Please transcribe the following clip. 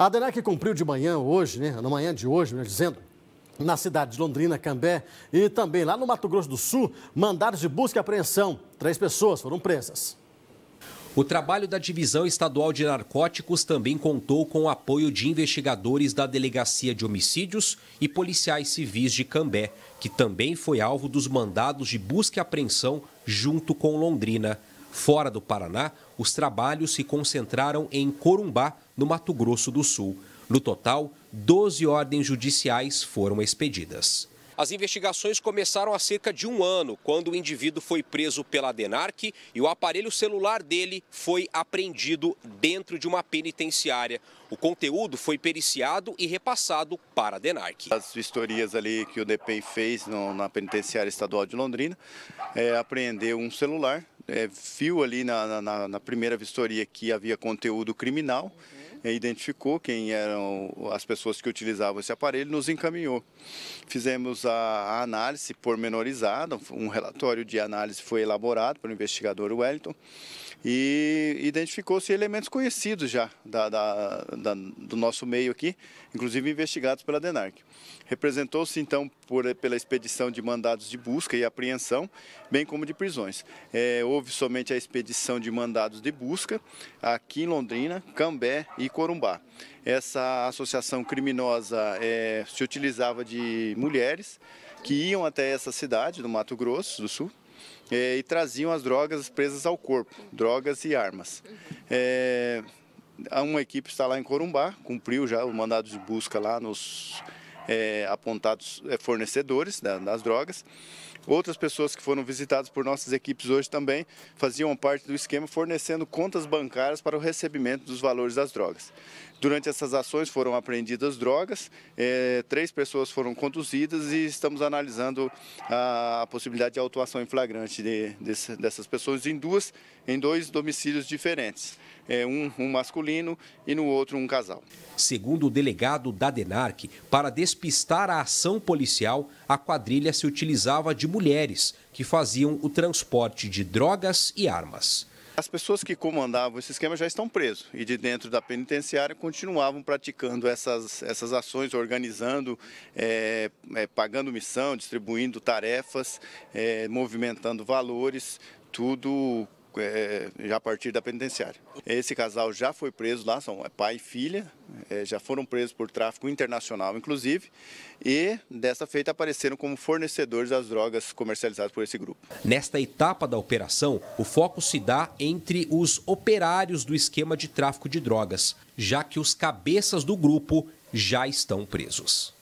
A ADENAC cumpriu de manhã hoje, né, na manhã de hoje, melhor dizendo, na cidade de Londrina, Cambé e também lá no Mato Grosso do Sul, mandados de busca e apreensão. Três pessoas foram presas. O trabalho da Divisão Estadual de Narcóticos também contou com o apoio de investigadores da Delegacia de Homicídios e policiais civis de Cambé, que também foi alvo dos mandados de busca e apreensão junto com Londrina. Fora do Paraná, os trabalhos se concentraram em Corumbá, no Mato Grosso do Sul. No total, 12 ordens judiciais foram expedidas. As investigações começaram há cerca de um ano, quando o indivíduo foi preso pela DENARC e o aparelho celular dele foi apreendido dentro de uma penitenciária. O conteúdo foi periciado e repassado para a DENARC. As vistorias ali que o DPI fez no, na penitenciária estadual de Londrina, é, apreendeu um celular é, viu ali na, na, na, primeira vistoria que havia conteúdo criminal, uhum. identificou quem eram as pessoas que utilizavam esse aparelho, nos encaminhou. Fizemos a, a análise pormenorizada, um relatório de análise foi elaborado pelo investigador Wellington e identificou-se elementos conhecidos já da, da, da, do nosso meio aqui, inclusive investigados pela DENARC. Representou-se então por, pela expedição de mandados de busca e apreensão, bem como de prisões. É, houve houve somente a expedição de mandados de busca aqui em Londrina, Cambé e Corumbá. Essa associação criminosa é, se utilizava de mulheres que iam até essa cidade do Mato Grosso do Sul é, e traziam as drogas presas ao corpo, drogas e armas. É, uma equipe está lá em Corumbá, cumpriu já o mandado de busca lá nos é, apontados é, fornecedores da, das drogas. Outras pessoas que foram visitadas por nossas equipes hoje também faziam parte do esquema fornecendo contas bancárias para o recebimento dos valores das drogas. Durante essas ações foram apreendidas drogas, é, três pessoas foram conduzidas e estamos analisando a, a possibilidade de autuação em flagrante de, de, dessas pessoas em duas, em dois domicílios diferentes, é, um, um masculino e no outro um casal. Segundo o delegado da DENARC, para desse despistar a ação policial, a quadrilha se utilizava de mulheres que faziam o transporte de drogas e armas. As pessoas que comandavam esse esquema já estão presas e de dentro da penitenciária continuavam praticando essas, essas ações, organizando, é, é, pagando missão, distribuindo tarefas, é, movimentando valores, tudo é, já a partir da penitenciária. Esse casal já foi preso lá, são pai e filha, é, já foram presos por tráfico internacional, inclusive, e dessa feita apareceram como fornecedores das drogas comercializadas por esse grupo. Nesta etapa da operação, o foco se dá entre os operários do esquema de tráfico de drogas, já que os cabeças do grupo já estão presos.